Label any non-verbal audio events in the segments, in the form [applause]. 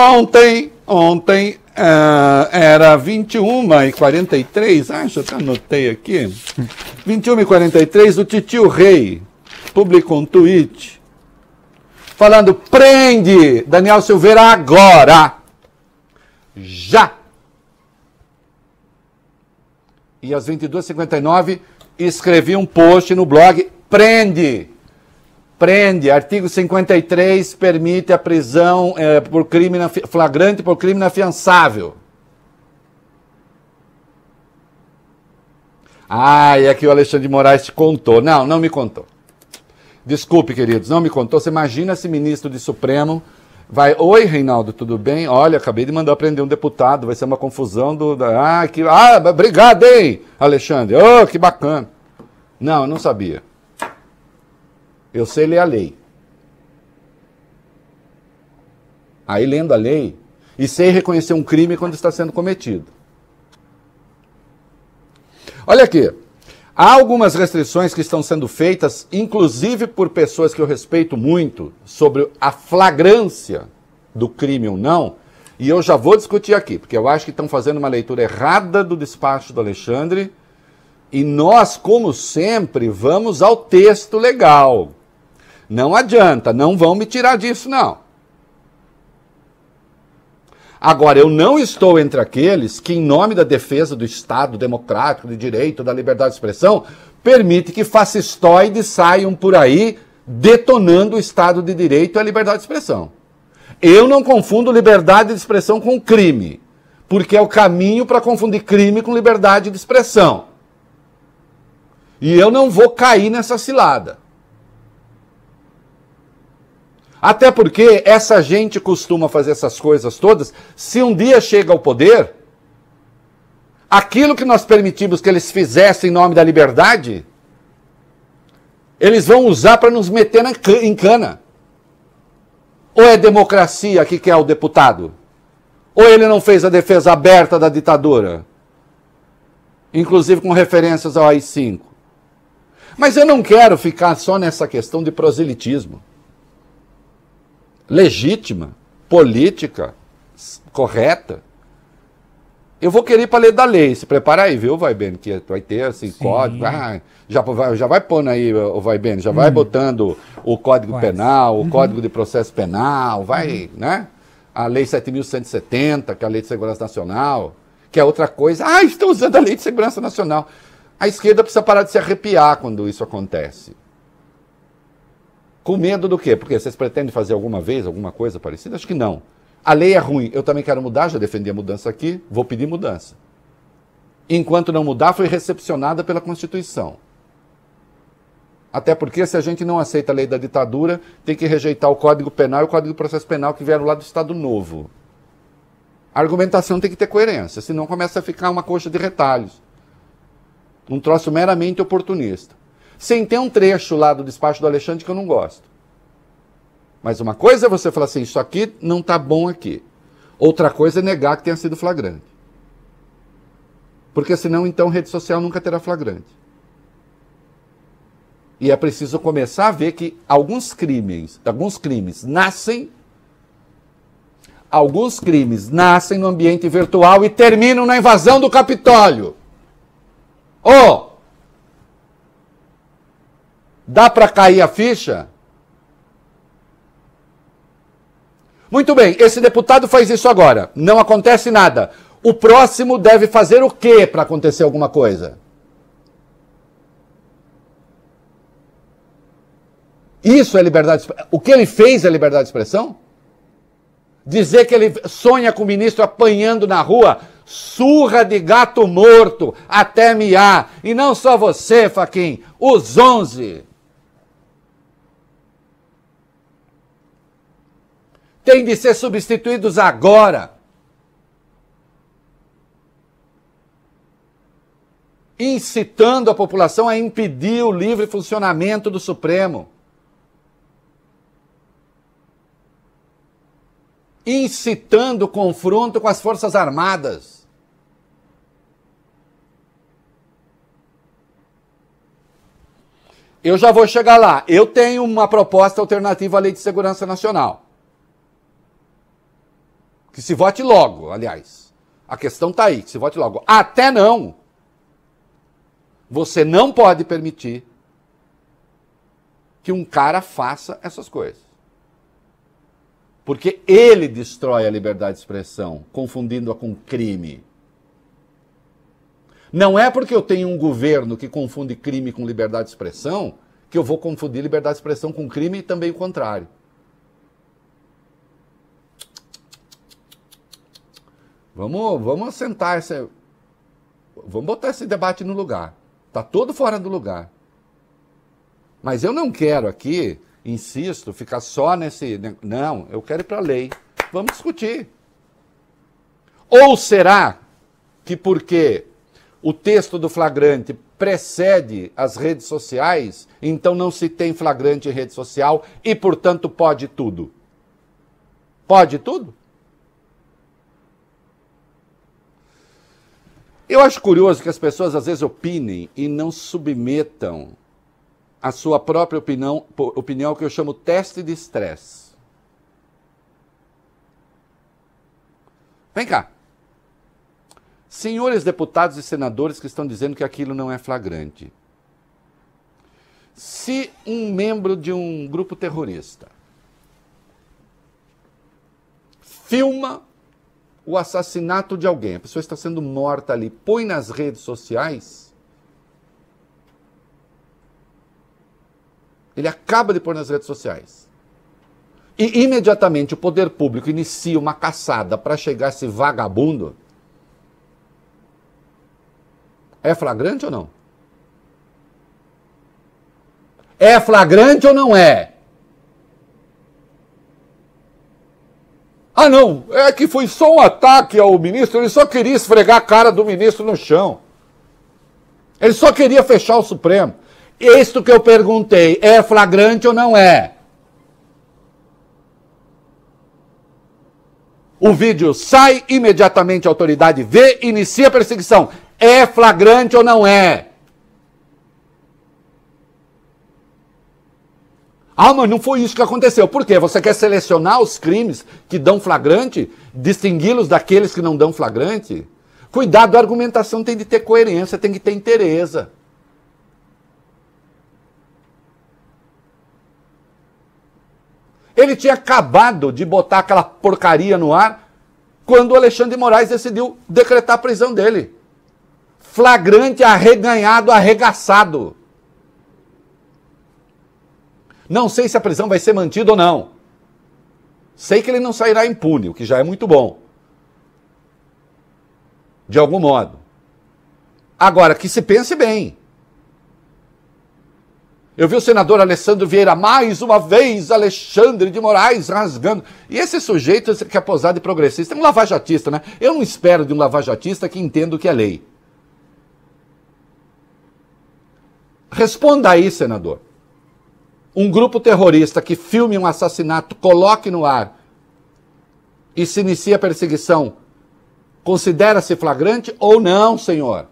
Ontem, ontem uh, era 21 e 43, acho, até anotei aqui. 21 e 43, o Titio Rei publicou um tweet falando: prende Daniel Silveira agora! Já! E às 22h59 escrevi um post no blog: prende! prende. Artigo 53 permite a prisão é, por crime flagrante por crime afiançável. Ah, é e aqui o Alexandre de Moraes te contou. Não, não me contou. Desculpe, queridos, não me contou. Você imagina se ministro de Supremo vai. Oi, Reinaldo, tudo bem? Olha, acabei de mandar prender um deputado, vai ser uma confusão do. Ah, que. Ah, obrigado, hein, Alexandre. Oh, que bacana. Não, eu não sabia. Eu sei ler a lei. Aí lendo a lei, e sei reconhecer um crime quando está sendo cometido. Olha aqui. Há algumas restrições que estão sendo feitas, inclusive por pessoas que eu respeito muito, sobre a flagrância do crime ou não, e eu já vou discutir aqui, porque eu acho que estão fazendo uma leitura errada do despacho do Alexandre. E nós, como sempre, vamos ao texto legal. Não adianta, não vão me tirar disso, não. Agora, eu não estou entre aqueles que, em nome da defesa do Estado democrático, de direito, da liberdade de expressão, permite que fascistoides saiam por aí detonando o Estado de Direito e a liberdade de expressão. Eu não confundo liberdade de expressão com crime, porque é o caminho para confundir crime com liberdade de expressão. E eu não vou cair nessa cilada. Até porque essa gente costuma fazer essas coisas todas. Se um dia chega ao poder, aquilo que nós permitimos que eles fizessem em nome da liberdade, eles vão usar para nos meter na, em cana. Ou é democracia que quer o deputado? Ou ele não fez a defesa aberta da ditadura? Inclusive com referências ao AI-5. Mas eu não quero ficar só nessa questão de proselitismo legítima, política, correta. Eu vou querer ir para ler da lei. Se prepara aí, viu, Vai Bene? Que é, vai ter assim, Sim. código. Ah, já, vai, já vai pondo aí, o Vai Bene, já vai hum. botando o Código Quase. Penal, o uhum. Código de Processo Penal, vai, uhum. né? A Lei 7.170, que é a Lei de Segurança Nacional, que é outra coisa. Ah, estão usando a Lei de Segurança Nacional. A esquerda precisa parar de se arrepiar quando isso acontece. Com medo do quê? Porque vocês pretendem fazer alguma vez alguma coisa parecida? Acho que não. A lei é ruim, eu também quero mudar, já defendi a mudança aqui, vou pedir mudança. Enquanto não mudar, foi recepcionada pela Constituição. Até porque, se a gente não aceita a lei da ditadura, tem que rejeitar o Código Penal e o Código de Processo Penal que vieram lá do Estado Novo. A argumentação tem que ter coerência, senão começa a ficar uma coxa de retalhos. Um troço meramente oportunista sem ter um trecho lá do despacho do Alexandre que eu não gosto. Mas uma coisa é você falar assim, isso aqui não está bom aqui. Outra coisa é negar que tenha sido flagrante. Porque senão, então, rede social nunca terá flagrante. E é preciso começar a ver que alguns crimes, alguns crimes nascem, alguns crimes nascem no ambiente virtual e terminam na invasão do Capitólio. Oh! Dá para cair a ficha? Muito bem, esse deputado faz isso agora. Não acontece nada. O próximo deve fazer o quê para acontecer alguma coisa? Isso é liberdade. O que ele fez é liberdade de expressão? Dizer que ele sonha com o ministro apanhando na rua, surra de gato morto até miar. E não só você, Faquim, os 11. têm de ser substituídos agora. Incitando a população a impedir o livre funcionamento do Supremo. Incitando o confronto com as Forças Armadas. Eu já vou chegar lá. Eu tenho uma proposta alternativa à Lei de Segurança Nacional. Que se vote logo, aliás. A questão está aí, que se vote logo. Até não. Você não pode permitir que um cara faça essas coisas. Porque ele destrói a liberdade de expressão, confundindo-a com crime. Não é porque eu tenho um governo que confunde crime com liberdade de expressão que eu vou confundir liberdade de expressão com crime e também o contrário. Vamos, vamos sentar essa. Vamos botar esse debate no lugar. Está todo fora do lugar. Mas eu não quero aqui, insisto, ficar só nesse. Não, eu quero ir para a lei. Vamos discutir. Ou será que porque o texto do flagrante precede as redes sociais, então não se tem flagrante em rede social e, portanto, pode tudo? Pode tudo? Eu acho curioso que as pessoas às vezes opinem e não submetam a sua própria opinião, opinião que eu chamo teste de estresse. Vem cá. Senhores deputados e senadores que estão dizendo que aquilo não é flagrante. Se um membro de um grupo terrorista filma o assassinato de alguém, a pessoa está sendo morta ali, põe nas redes sociais. Ele acaba de pôr nas redes sociais. E imediatamente o poder público inicia uma caçada para chegar esse vagabundo. É flagrante ou não? É flagrante ou não é? Ah, não, é que foi só um ataque ao ministro, ele só queria esfregar a cara do ministro no chão. Ele só queria fechar o Supremo. Isto que eu perguntei, é flagrante ou não é? O vídeo sai imediatamente, a autoridade vê, inicia a perseguição. É flagrante ou não é? Ah, mas não foi isso que aconteceu. Por quê? Você quer selecionar os crimes que dão flagrante, distingui-los daqueles que não dão flagrante? Cuidado, a argumentação tem de ter coerência, tem que ter interesa. Ele tinha acabado de botar aquela porcaria no ar quando o Alexandre de Moraes decidiu decretar a prisão dele. Flagrante, arreganhado, arregaçado. Não sei se a prisão vai ser mantida ou não. Sei que ele não sairá impune, o que já é muito bom. De algum modo. Agora, que se pense bem. Eu vi o senador Alessandro Vieira mais uma vez, Alexandre de Moraes rasgando. E esse sujeito que é posado de progressista é um lavajatista, né? Eu não espero de um lavajatista que entenda o que é lei. Responda aí, senador um grupo terrorista que filme um assassinato, coloque no ar e se inicia a perseguição, considera-se flagrante ou não, senhor?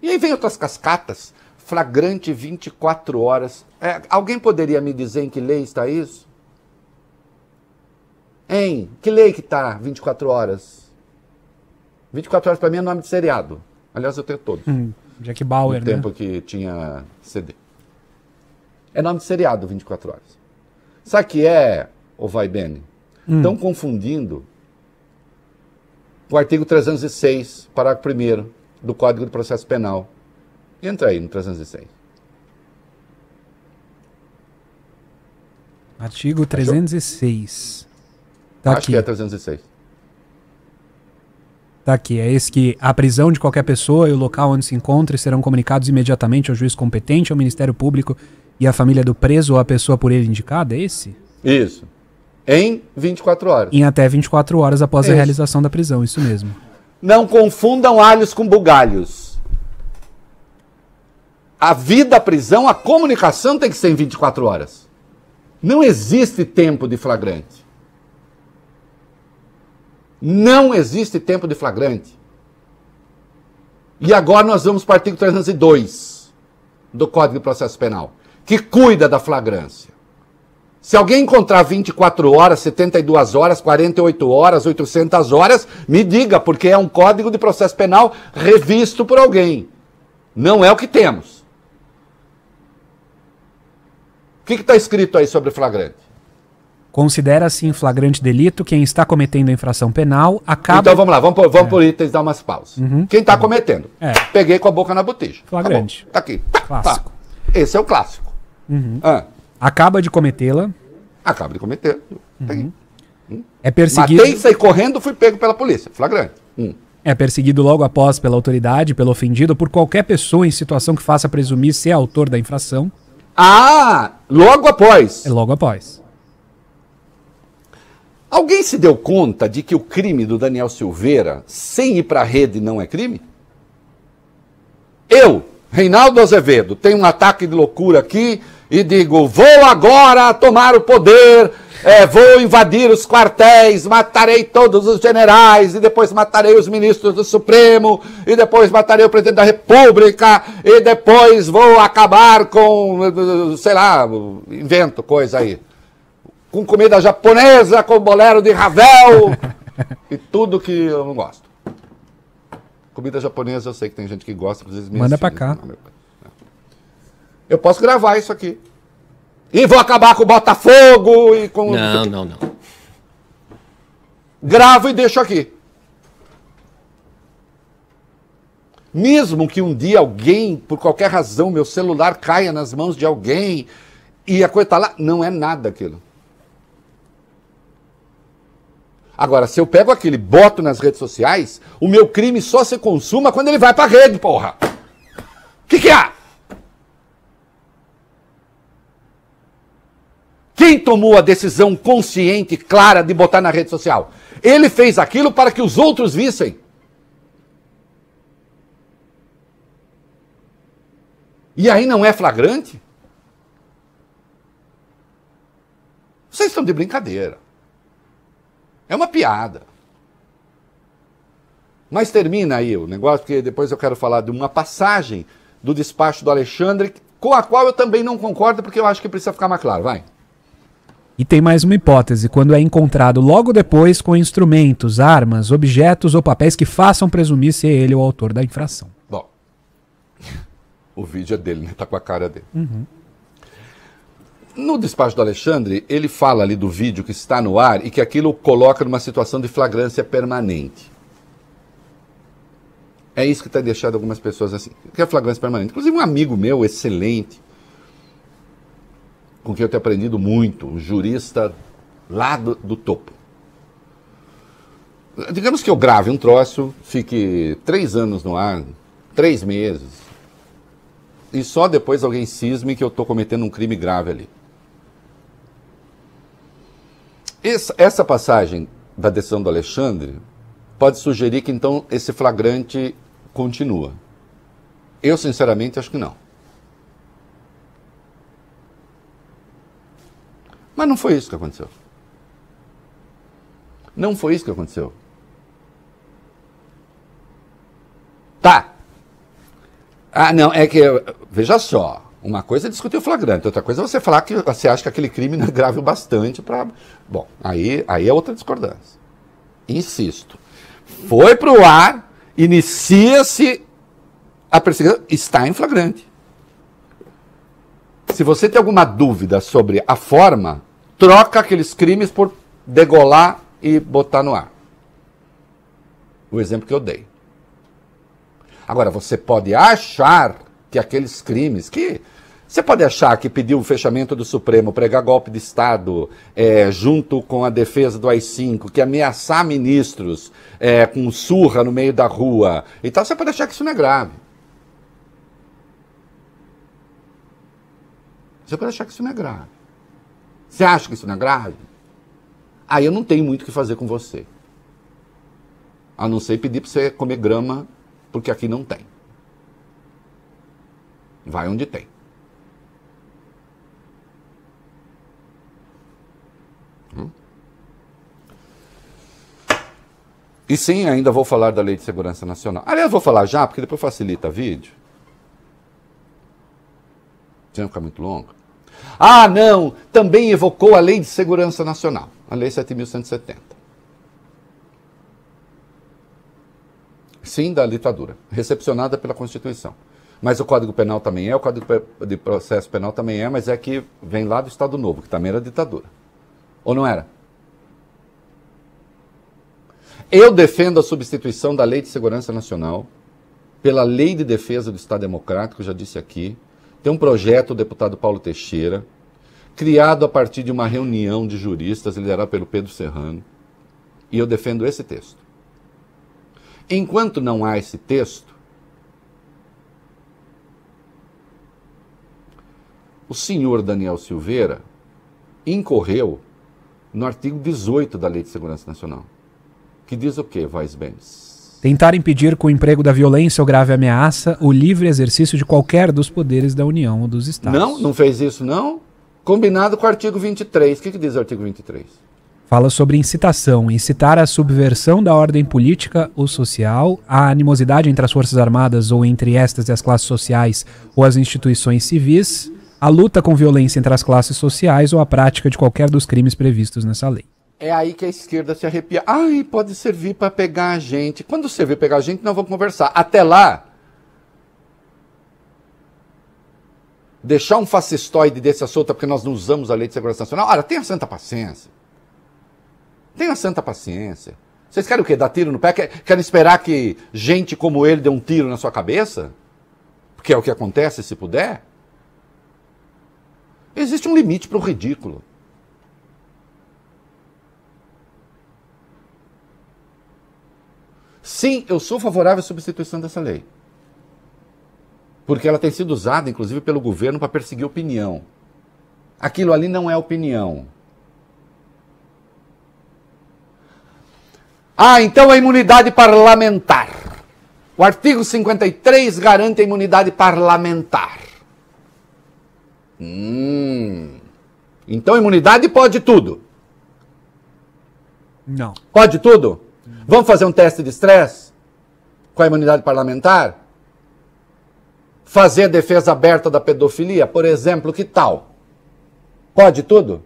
E aí vem outras cascatas. Flagrante 24 horas. É, alguém poderia me dizer em que lei está isso? Hein? Que lei que está 24 horas? 24 horas para mim é nome de seriado. Aliás, eu tenho todos. Hum. Jack Bauer, no né? tempo que tinha CD. É nome de seriado, 24 horas. Sabe que é, o Vai bem. Estão hum. confundindo o artigo 306, parágrafo 1 do Código de Processo Penal. Entra aí no 306. Artigo 306. Tá Acho aqui. que é 306. Tá aqui, é esse que a prisão de qualquer pessoa e o local onde se encontre serão comunicados imediatamente ao juiz competente, ao Ministério Público e à família do preso ou à pessoa por ele indicada, é esse? Isso. Em 24 horas. Em até 24 horas após isso. a realização da prisão, isso mesmo. Não confundam alhos com bugalhos. A vida, a prisão, a comunicação tem que ser em 24 horas. Não existe tempo de flagrante. Não existe tempo de flagrante. E agora nós vamos para o artigo 302 do Código de Processo Penal, que cuida da flagrância. Se alguém encontrar 24 horas, 72 horas, 48 horas, 800 horas, me diga, porque é um código de processo penal revisto por alguém. Não é o que temos. O que está escrito aí sobre flagrante? Considera-se em flagrante delito quem está cometendo a infração penal, acaba. Então vamos lá, vamos por, vamos é. por itens dar umas pausas. Uhum. Quem está tá cometendo? É. Peguei com a boca na botija. Tá flagrante. Tá, tá aqui. Clássico. Tá. Esse é o clássico. Uhum. Ah. Acaba de cometê-la. Acaba de cometer. Uhum. Hum. É perseguido. Matei, saí correndo, fui pego pela polícia. Flagrante. Hum. É perseguido logo após pela autoridade, pelo ofendido, por qualquer pessoa em situação que faça presumir ser autor da infração. Ah, logo após. É logo após. Alguém se deu conta de que o crime do Daniel Silveira, sem ir para a rede, não é crime? Eu, Reinaldo Azevedo, tenho um ataque de loucura aqui e digo: vou agora tomar o poder, é, vou invadir os quartéis, matarei todos os generais, e depois matarei os ministros do Supremo, e depois matarei o presidente da República, e depois vou acabar com, sei lá, invento coisa aí com comida japonesa, com bolero de Ravel e tudo que eu não gosto. Comida japonesa eu sei que tem gente que gosta, me Manda pra cá. É é. Eu posso gravar isso aqui. E vou acabar com o Botafogo e com. Não, não, não. Gravo e deixo aqui. Mesmo que um dia alguém, por qualquer razão, meu celular caia nas mãos de alguém e a coisa tá lá, não é nada aquilo. Agora, se eu pego aquele boto nas redes sociais, o meu crime só se consuma quando ele vai pra rede, porra. O que, que há? É? Quem tomou a decisão consciente, clara, de botar na rede social? Ele fez aquilo para que os outros vissem. E aí não é flagrante? Vocês estão de brincadeira. É uma piada. Mas termina aí o negócio, porque depois eu quero falar de uma passagem do despacho do Alexandre, com a qual eu também não concordo, porque eu acho que precisa ficar mais claro. Vai. E tem mais uma hipótese, quando é encontrado logo depois com instrumentos, armas, objetos ou papéis que façam presumir ser ele o autor da infração. Bom, [laughs] o vídeo é dele, né? Tá com a cara dele. Uhum. No despacho do Alexandre, ele fala ali do vídeo que está no ar e que aquilo coloca numa situação de flagrância permanente. É isso que está deixado algumas pessoas assim. que é flagrância permanente? Inclusive um amigo meu, excelente, com quem eu tenho aprendido muito, um jurista lá do, do topo. Digamos que eu grave um troço, fique três anos no ar, três meses, e só depois alguém cisme que eu estou cometendo um crime grave ali. Essa, passagem da decisão do Alexandre pode sugerir que então esse flagrante continua. Eu, sinceramente, acho que não. Mas não foi isso que aconteceu. Não foi isso que aconteceu. Tá. Ah, não, é que. Veja só. Uma coisa é discutir o flagrante, outra coisa é você falar que você acha que aquele crime não é grave o bastante para. Bom, aí, aí é outra discordância. Insisto. Foi para o ar, inicia-se a perseguição, está em flagrante. Se você tem alguma dúvida sobre a forma, troca aqueles crimes por degolar e botar no ar. O exemplo que eu dei. Agora, você pode achar que aqueles crimes que você pode achar que pediu o fechamento do Supremo, pregar golpe de Estado, é, junto com a defesa do AI-5, que ameaçar ministros é, com surra no meio da rua e tal, você pode achar que isso não é grave. Você pode achar que isso não é grave. Você acha que isso não é grave? Aí eu não tenho muito o que fazer com você. A não ser pedir para você comer grama, porque aqui não tem. Vai onde tem. Hum? E sim, ainda vou falar da Lei de Segurança Nacional. Aliás, vou falar já, porque depois facilita o vídeo. não ficar muito longo. Ah, não! Também evocou a Lei de Segurança Nacional, a Lei 7.170. Sim, da ditadura, recepcionada pela Constituição. Mas o Código Penal também é, o Código de Processo Penal também é, mas é que vem lá do Estado Novo, que também era ditadura. Ou não era? Eu defendo a substituição da Lei de Segurança Nacional pela Lei de Defesa do Estado Democrático, já disse aqui. Tem um projeto do deputado Paulo Teixeira, criado a partir de uma reunião de juristas liderada pelo Pedro Serrano, e eu defendo esse texto. Enquanto não há esse texto, o senhor Daniel Silveira incorreu no artigo 18 da Lei de Segurança Nacional, que diz o quê, Vais Bens? Tentar impedir com o emprego da violência ou grave ameaça o livre exercício de qualquer dos poderes da União ou dos Estados. Não, não fez isso não. Combinado com o artigo 23. O que, que diz o artigo 23? Fala sobre incitação, incitar a subversão da ordem política ou social, a animosidade entre as Forças Armadas ou entre estas e as classes sociais ou as instituições civis, a luta com violência entre as classes sociais ou a prática de qualquer dos crimes previstos nessa lei. É aí que a esquerda se arrepia. Ai, pode servir para pegar a gente. Quando servir pegar a gente, nós vamos conversar. Até lá, deixar um fascistoide desse assunto porque nós não usamos a lei de segurança nacional. Olha, tenha santa paciência. Tenha santa paciência. Vocês querem o quê? Dar tiro no pé? Querem esperar que gente como ele dê um tiro na sua cabeça? Porque é o que acontece se puder? Existe um limite para o ridículo. Sim, eu sou favorável à substituição dessa lei. Porque ela tem sido usada, inclusive, pelo governo para perseguir opinião. Aquilo ali não é opinião. Ah, então a imunidade parlamentar. O artigo 53 garante a imunidade parlamentar. Hum. Então imunidade pode tudo? Não. Pode tudo? Não. Vamos fazer um teste de estresse com a imunidade parlamentar? Fazer defesa aberta da pedofilia, por exemplo, que tal? Pode tudo?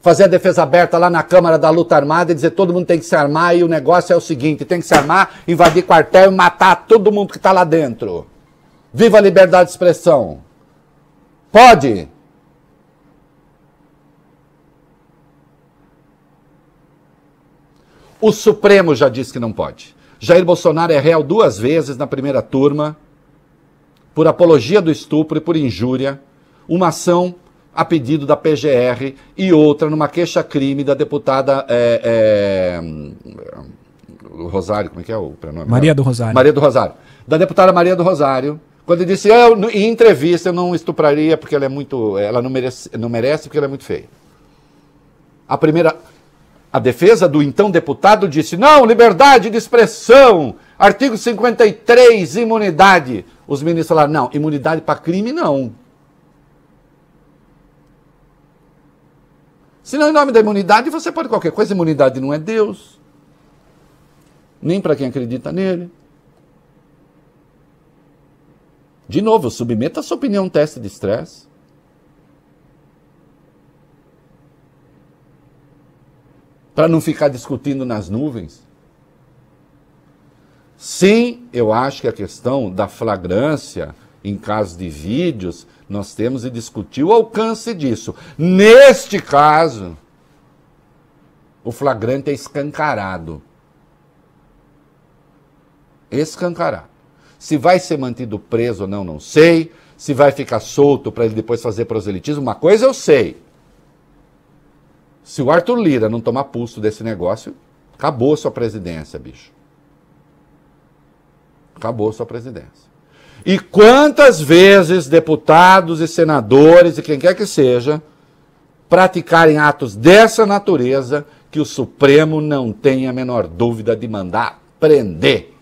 Fazer a defesa aberta lá na Câmara da Luta Armada e dizer todo mundo tem que se armar e o negócio é o seguinte: tem que se armar, invadir quartel e matar todo mundo que está lá dentro. Viva a liberdade de expressão. Pode. O Supremo já disse que não pode. Jair Bolsonaro é réu duas vezes na primeira turma por apologia do estupro e por injúria, uma ação a pedido da PGR e outra numa queixa-crime da deputada é, é, Rosário, como é que é o prenome? Maria do Rosário. Maria do Rosário. Da deputada Maria do Rosário, quando ele disse, ah, eu, em entrevista, eu não estupraria porque ela é muito. Ela não merece, não merece porque ela é muito feia. A primeira. A defesa do então deputado disse: não, liberdade de expressão, artigo 53, imunidade. Os ministros falaram: não, imunidade para crime não. se não em nome da imunidade, você pode qualquer coisa. Imunidade não é Deus, nem para quem acredita nele. De novo, submeta a sua opinião a um teste de estresse. Para não ficar discutindo nas nuvens. Sim, eu acho que a questão da flagrância em caso de vídeos, nós temos de discutir o alcance disso. Neste caso, o flagrante é escancarado. Escancarado. Se vai ser mantido preso ou não, não sei. Se vai ficar solto para ele depois fazer proselitismo, uma coisa eu sei. Se o Arthur Lira não tomar pulso desse negócio, acabou sua presidência, bicho. Acabou sua presidência. E quantas vezes deputados e senadores e quem quer que seja praticarem atos dessa natureza que o Supremo não tem a menor dúvida de mandar prender.